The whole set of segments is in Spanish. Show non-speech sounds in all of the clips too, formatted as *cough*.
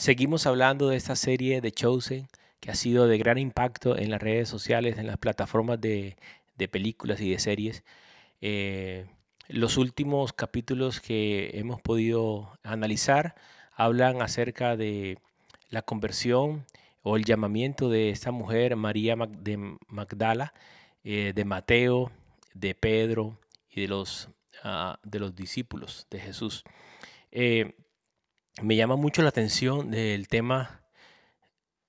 Seguimos hablando de esta serie de Chosen que ha sido de gran impacto en las redes sociales, en las plataformas de, películas y de series. Eh, los últimos capítulos que hemos podido analizar hablan acerca de la conversión o el llamamiento de esta mujer, María de Magdala, eh, de Mateo, de Pedro y de los, ah, de los discípulos de Jesús. Eh, me llama mucho la atención del tema,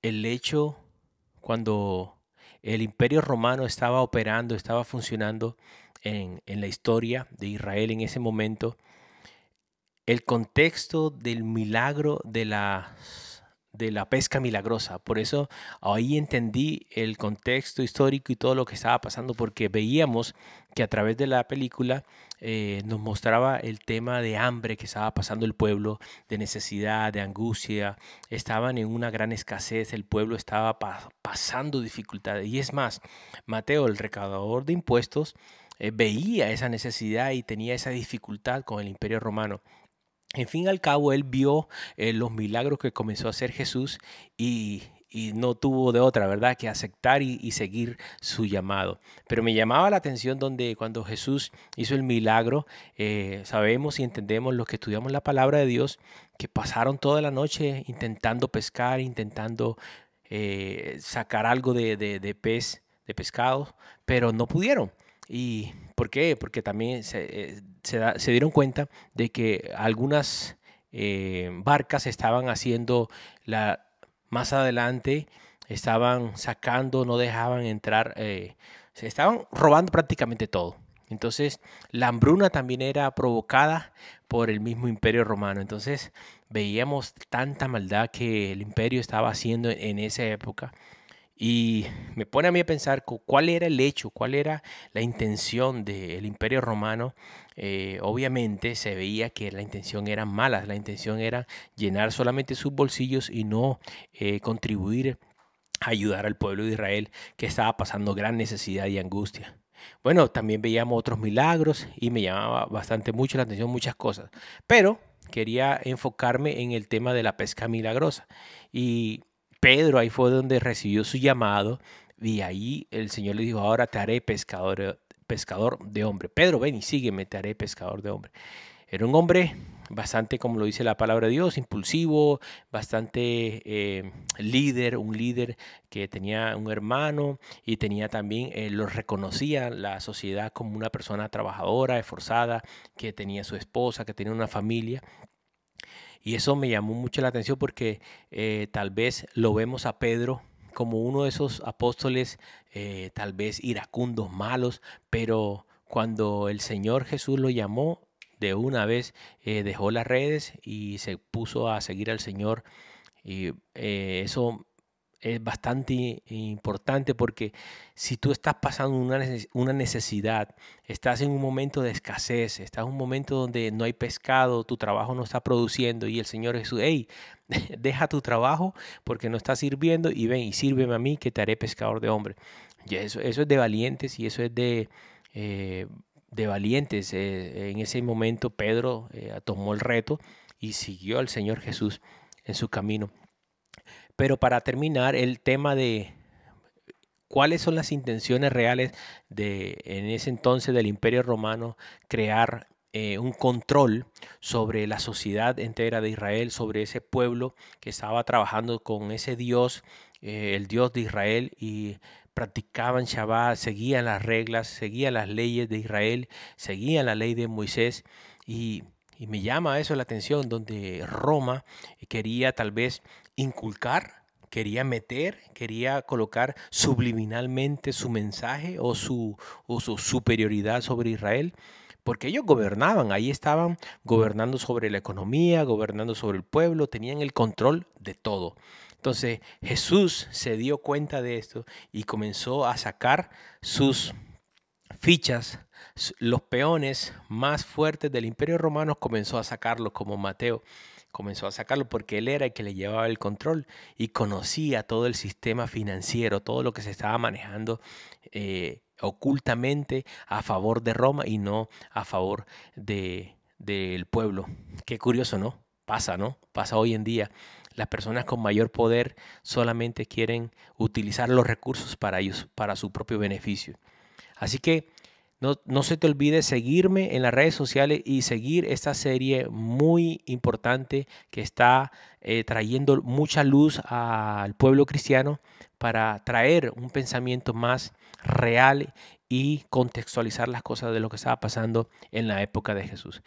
el hecho cuando el imperio romano estaba operando, estaba funcionando en, en la historia de Israel en ese momento, el contexto del milagro de las de la pesca milagrosa. Por eso ahí entendí el contexto histórico y todo lo que estaba pasando, porque veíamos que a través de la película eh, nos mostraba el tema de hambre que estaba pasando el pueblo, de necesidad, de angustia, estaban en una gran escasez, el pueblo estaba pasando dificultades. Y es más, Mateo, el recaudador de impuestos, eh, veía esa necesidad y tenía esa dificultad con el imperio romano. En fin al cabo, él vio eh, los milagros que comenzó a hacer Jesús y, no tuvo de otra, ¿verdad?, que aceptar y, seguir su llamado. Pero me llamaba la atención donde cuando Jesús hizo el milagro, eh, sabemos y entendemos los que estudiamos la palabra de Dios, que pasaron toda la noche intentando pescar, intentando eh, sacar algo de pez, de pescado, pero no pudieron. ¿Y por qué? Porque también se, eh, dieron cuenta de que algunas eh, barcas estaban haciendo la más adelante, estaban sacando, no dejaban entrar, eh, se estaban robando prácticamente todo. Entonces, la hambruna también era provocada por el mismo imperio romano. Entonces, veíamos tanta maldad que el imperio estaba haciendo en esa época y me pone a mí a pensar cuál era el hecho, cuál era la intención del imperio romano. Eh, obviamente se veía que la intención era mala, la intención era llenar solamente sus bolsillos y no eh, contribuir a ayudar al pueblo de Israel que estaba pasando gran necesidad y angustia. Bueno, también veíamos otros milagros y me llamaba bastante mucho la atención muchas cosas, pero quería enfocarme en el tema de la pesca milagrosa. Y Pedro ahí fue donde recibió su llamado y ahí el Señor le dijo, ahora te haré pescador, eh, pescador de hombre. Pedro, ven y sígueme, te haré pescador de hombre. Era un hombre bastante, como lo dice la palabra de Dios, impulsivo, bastante eh, líder, un líder que tenía un hermano y tenía también, eh, lo reconocía la sociedad como una persona trabajadora, esforzada, que tenía su esposa, que tenía una familia. Y eso me llamó mucho la atención porque eh, tal vez lo vemos a Pedro como uno de esos apóstoles, eh, tal vez iracundos, malos, pero cuando el Señor Jesús lo llamó, de una vez eh, dejó las redes y se puso a seguir al Señor. Y eso es bastante importante porque si tú estás pasando una necesidad, estás en un momento de escasez, estás en un momento donde no hay pescado, tu trabajo no está produciendo y el Señor Jesús, hey, *laughs* deja tu trabajo porque no está sirviendo y ven y sírveme a mí que te haré pescador de hombre. Y eso, es de valientes y eso es de... Eh, de valientes. Eh, en ese momento Pedro eh, tomó el reto y siguió al Señor Jesús en su camino. Pero para terminar, el tema de cuáles son las intenciones reales de, en ese entonces del Imperio Romano, crear eh, un control sobre la sociedad entera de Israel, sobre ese pueblo que estaba trabajando con ese Dios, eh, el Dios de Israel, y practicaban Shabbat, seguían las reglas, seguían las leyes de Israel, seguían la ley de Moisés, y y me llama eso la atención, donde Roma quería tal vez inculcar, quería meter, quería colocar subliminalmente su mensaje o su, su superioridad sobre Israel porque ellos gobernaban, ahí estaban gobernando sobre la economía, gobernando sobre el pueblo, tenían el control de todo. Entonces Jesús se dio cuenta de esto y comenzó a sacar sus fichas los peones más fuertes del imperio romano comenzó a sacarlo como Mateo. Comenzó a sacarlo porque él era el que le llevaba el control y conocía todo el sistema financiero, todo lo que se estaba manejando eh, ocultamente a favor de Roma y no a favor del pueblo. Qué curioso, ¿no? Pasa, ¿no? Pasa hoy en día. Las personas con mayor poder solamente quieren utilizar los recursos para ellos, para su propio beneficio. Así que no, se te olvide seguirme en las redes sociales y seguir esta serie muy importante que está eh, trayendo mucha luz al pueblo cristiano para traer un pensamiento más real y contextualizar las cosas de lo que estaba pasando en la época de Jesús.